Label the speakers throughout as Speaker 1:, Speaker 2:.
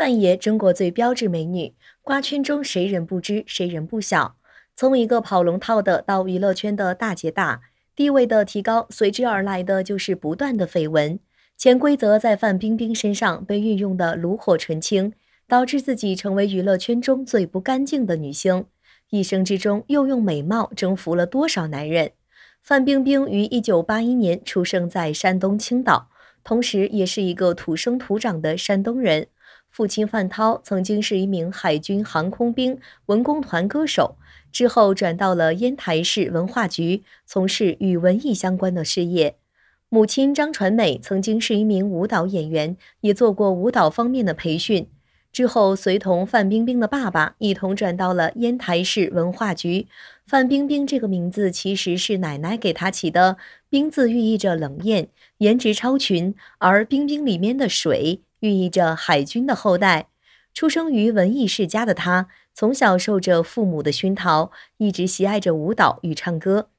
Speaker 1: 范爷，中国最标志美女，瓜圈中谁人不知，谁人不晓？从一个跑龙套的到娱乐圈的大姐大，地位的提高随之而来的就是不断的绯闻。潜规则在范冰冰身上被运用的炉火纯青，导致自己成为娱乐圈中最不干净的女星。一生之中又用美貌征服了多少男人？范冰冰于一九八一年出生在山东青岛，同时也是一个土生土长的山东人。父亲范涛曾经是一名海军航空兵文工团歌手，之后转到了烟台市文化局，从事与文艺相关的事业。母亲张传美曾经是一名舞蹈演员，也做过舞蹈方面的培训，之后随同范冰冰的爸爸一同转到了烟台市文化局。范冰冰这个名字其实是奶奶给她起的，“冰”字寓意着冷艳，颜值超群，而“冰冰”里面的“水”。寓意着海军的后代，出生于文艺世家的他，从小受着父母的熏陶，一直喜爱着舞蹈与唱歌，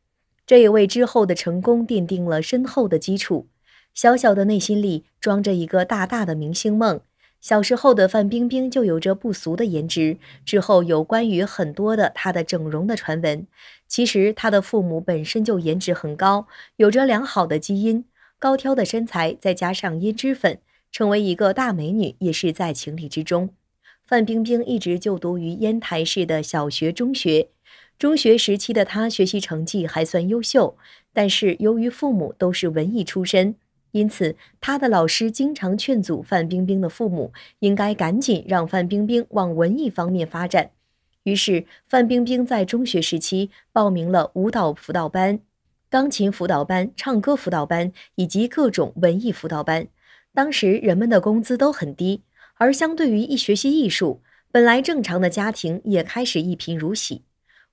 Speaker 1: 这也为之后的成功奠定了深厚的基础。小小的内心里装着一个大大的明星梦。小时候的范冰冰就有着不俗的颜值，之后有关于很多的她的整容的传闻。其实她的父母本身就颜值很高，有着良好的基因，高挑的身材再加上胭脂粉。成为一个大美女也是在情理之中。范冰冰一直就读于烟台市的小学、中学。中学时期的她学习成绩还算优秀，但是由于父母都是文艺出身，因此她的老师经常劝阻范冰冰的父母，应该赶紧让范冰冰往文艺方面发展。于是，范冰冰在中学时期报名了舞蹈辅导班、钢琴辅导班、唱歌辅导班以及各种文艺辅导班。当时人们的工资都很低，而相对于一学习艺术，本来正常的家庭也开始一贫如洗。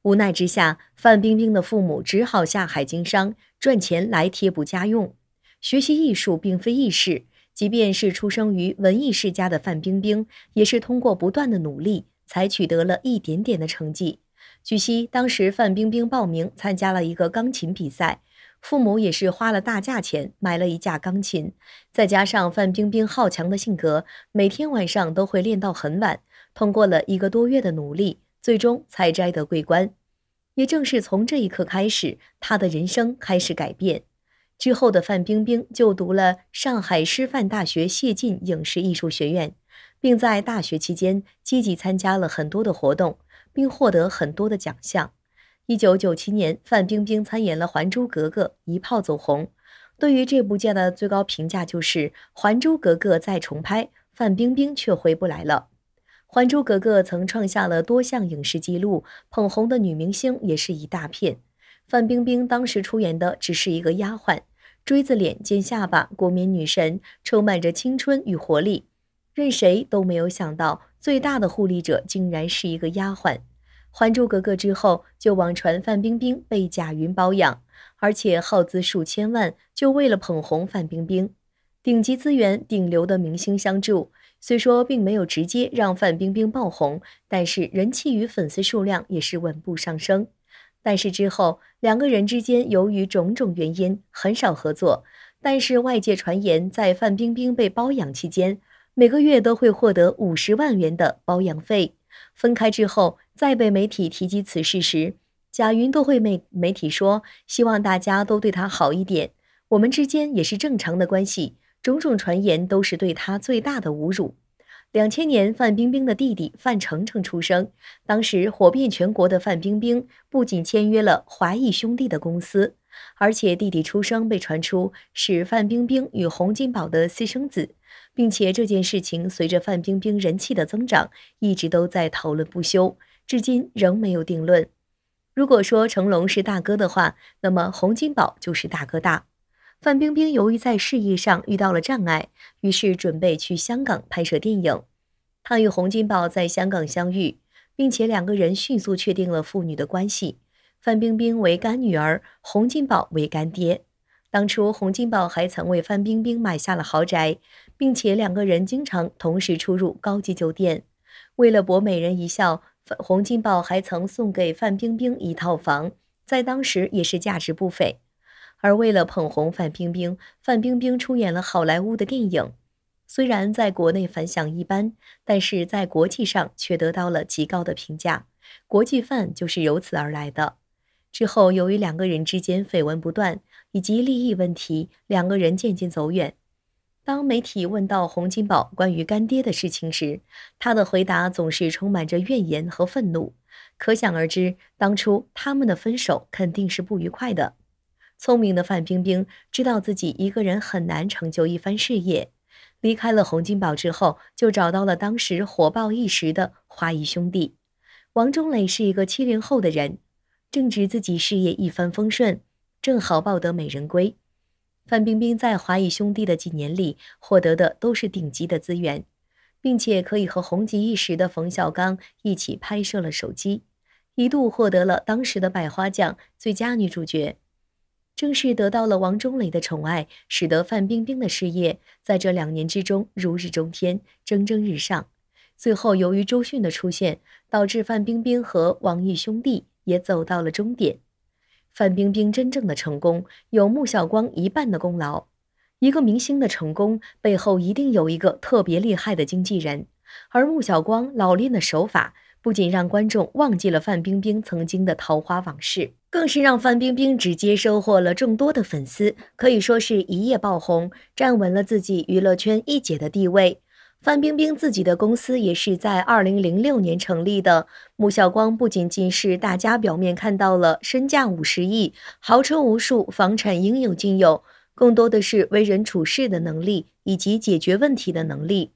Speaker 1: 无奈之下，范冰冰的父母只好下海经商，赚钱来贴补家用。学习艺术并非易事，即便是出生于文艺世家的范冰冰，也是通过不断的努力才取得了一点点的成绩。据悉，当时范冰冰报名参加了一个钢琴比赛。父母也是花了大价钱买了一架钢琴，再加上范冰冰好强的性格，每天晚上都会练到很晚。通过了一个多月的努力，最终才摘得桂冠。也正是从这一刻开始，她的人生开始改变。之后的范冰冰就读了上海师范大学谢晋影视艺术学院，并在大学期间积极参加了很多的活动，并获得很多的奖项。一九九七年，范冰冰参演了《还珠格格》，一炮走红。对于这部剧的最高评价就是：《还珠格格》再重拍，范冰冰却回不来了。《还珠格格》曾创下了多项影视纪录，捧红的女明星也是一大片。范冰冰当时出演的只是一个丫鬟，锥子脸、尖下巴，国民女神，充满着青春与活力。任谁都没有想到，最大的护利者竟然是一个丫鬟。《还珠格格》之后，就网传范冰冰被贾云包养，而且耗资数千万，就为了捧红范冰冰。顶级资源、顶流的明星相助，虽说并没有直接让范冰冰爆红，但是人气与粉丝数量也是稳步上升。但是之后，两个人之间由于种种原因很少合作。但是外界传言，在范冰冰被包养期间，每个月都会获得五十万元的包养费。分开之后，再被媒体提及此事时，贾云都会媒媒体说：“希望大家都对他好一点，我们之间也是正常的关系。种种传言都是对他最大的侮辱。”两千年，范冰冰的弟弟范丞丞出生，当时火遍全国的范冰冰不仅签约了华谊兄弟的公司。而且弟弟出生被传出是范冰冰与洪金宝的私生子，并且这件事情随着范冰冰人气的增长，一直都在讨论不休，至今仍没有定论。如果说成龙是大哥的话，那么洪金宝就是大哥大。范冰冰由于在事业上遇到了障碍，于是准备去香港拍摄电影。她与洪金宝在香港相遇，并且两个人迅速确定了父女的关系。范冰冰为干女儿，洪金宝为干爹。当初洪金宝还曾为范冰冰买下了豪宅，并且两个人经常同时出入高级酒店。为了博美人一笑，洪金宝还曾送给范冰冰一套房，在当时也是价值不菲。而为了捧红范冰冰，范冰冰出演了好莱坞的电影，虽然在国内反响一般，但是在国际上却得到了极高的评价，“国际范”就是由此而来的。之后，由于两个人之间绯闻不断，以及利益问题，两个人渐渐走远。当媒体问到洪金宝关于干爹的事情时，他的回答总是充满着怨言和愤怒。可想而知，当初他们的分手肯定是不愉快的。聪明的范冰冰知道自己一个人很难成就一番事业，离开了洪金宝之后，就找到了当时火爆一时的华谊兄弟王中磊，是一个七零后的人。正值自己事业一帆风顺，正好抱得美人归。范冰冰在华谊兄弟的几年里获得的都是顶级的资源，并且可以和红极一时的冯小刚一起拍摄了《手机》，一度获得了当时的百花奖最佳女主角。正是得到了王中磊的宠爱，使得范冰冰的事业在这两年之中如日中天，蒸蒸日上。最后由于周迅的出现，导致范冰冰和王毅兄弟。也走到了终点。范冰冰真正的成功有穆小光一半的功劳。一个明星的成功背后一定有一个特别厉害的经纪人，而穆小光老练的手法不仅让观众忘记了范冰冰曾经的桃花往事，更是让范冰冰直接收获了众多的粉丝，可以说是一夜爆红，站稳了自己娱乐圈一姐的地位。范冰冰自己的公司也是在二零零六年成立的。穆晓光不仅仅是大家表面看到了身价五十亿、豪车无数、房产应有尽有，更多的是为人处事的能力以及解决问题的能力。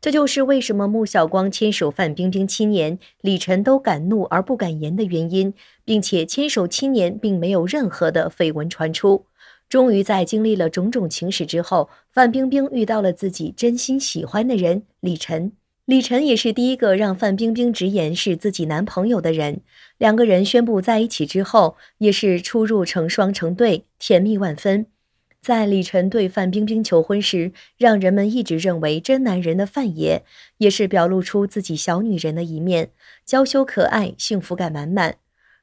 Speaker 1: 这就是为什么穆晓光牵手范冰冰七年，李晨都敢怒而不敢言的原因，并且牵手七年并没有任何的绯闻传出。终于在经历了种种情史之后，范冰冰遇到了自己真心喜欢的人李晨。李晨也是第一个让范冰冰直言是自己男朋友的人。两个人宣布在一起之后，也是出入成双成对，甜蜜万分。在李晨对范冰冰求婚时，让人们一直认为真男人的范爷，也是表露出自己小女人的一面，娇羞可爱，幸福感满满。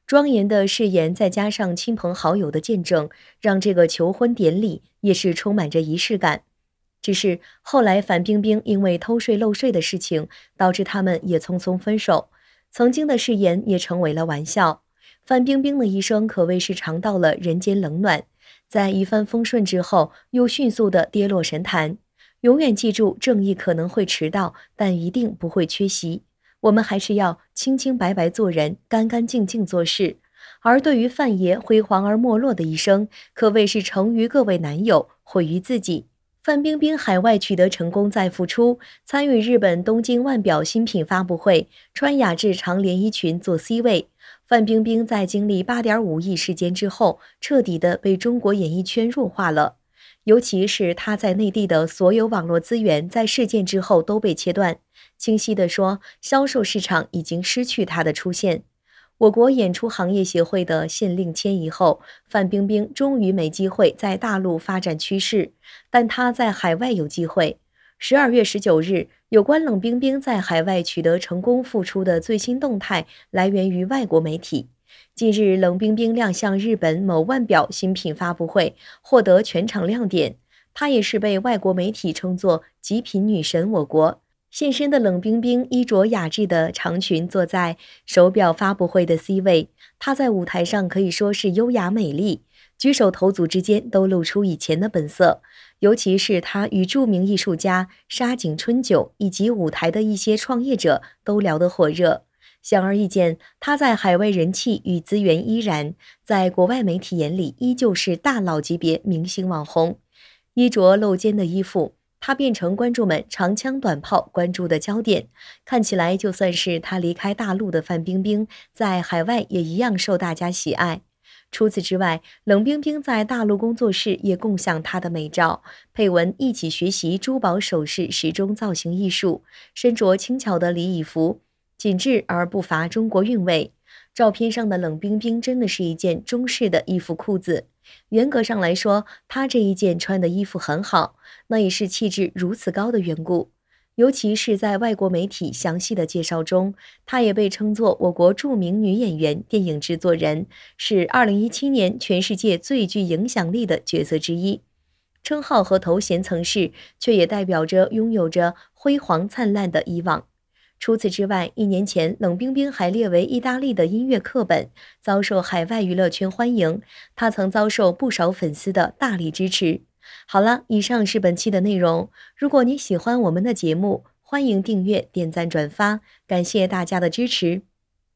Speaker 1: 庄严的誓言，再加上亲朋好友的见证，让这个求婚典礼也是充满着仪式感。只是后来，范冰冰因为偷税漏税的事情，导致他们也匆匆分手，曾经的誓言也成为了玩笑。范冰冰的一生可谓是尝到了人间冷暖，在一帆风顺之后，又迅速的跌落神坛。永远记住，正义可能会迟到，但一定不会缺席。我们还是要清清白白做人，干干净净做事。而对于范爷辉煌而没落的一生，可谓是成于各位男友，毁于自己。范冰冰海外取得成功再复出，参与日本东京腕表新品发布会，穿雅致长连衣裙做 C 位。范冰冰在经历8.5亿事件之后，彻底的被中国演艺圈弱化了，尤其是她在内地的所有网络资源在事件之后都被切断。清晰地说，销售市场已经失去它的出现。我国演出行业协会的限令迁移后，范冰冰终于没机会在大陆发展趋势，但她在海外有机会。十二月十九日，有关冷冰冰在海外取得成功复出的最新动态来源于外国媒体。近日，冷冰冰亮相日本某腕表新品发布会，获得全场亮点。她也是被外国媒体称作“极品女神”。我国。现身的冷冰冰，衣着雅致的长裙，坐在手表发布会的 C 位。她在舞台上可以说是优雅美丽，举手投足之间都露出以前的本色。尤其是她与著名艺术家沙井春九以及舞台的一些创业者都聊得火热。显而易见，她在海外人气与资源依然，在国外媒体眼里依旧是大佬级别明星网红。衣着露肩的衣服。他变成观众们长枪短炮关注的焦点，看起来就算是他离开大陆的范冰冰，在海外也一样受大家喜爱。除此之外，冷冰冰在大陆工作室也共享她的美照，配文一起学习珠宝首饰、时钟造型艺术，身着轻巧的礼服，紧致而不乏中国韵味。照片上的冷冰冰真的是一件中式的衣服裤子，严格上来说，她这一件穿的衣服很好，那也是气质如此高的缘故。尤其是在外国媒体详细的介绍中，她也被称作我国著名女演员、电影制作人，是二零一七年全世界最具影响力的角色之一。称号和头衔曾是，却也代表着拥有着辉煌灿烂的以往。除此之外，一年前冷冰冰还列为意大利的音乐课本，遭受海外娱乐圈欢迎。他曾遭受不少粉丝的大力支持。好了，以上是本期的内容。如果你喜欢我们的节目，欢迎订阅、点赞、转发，感谢大家的支持。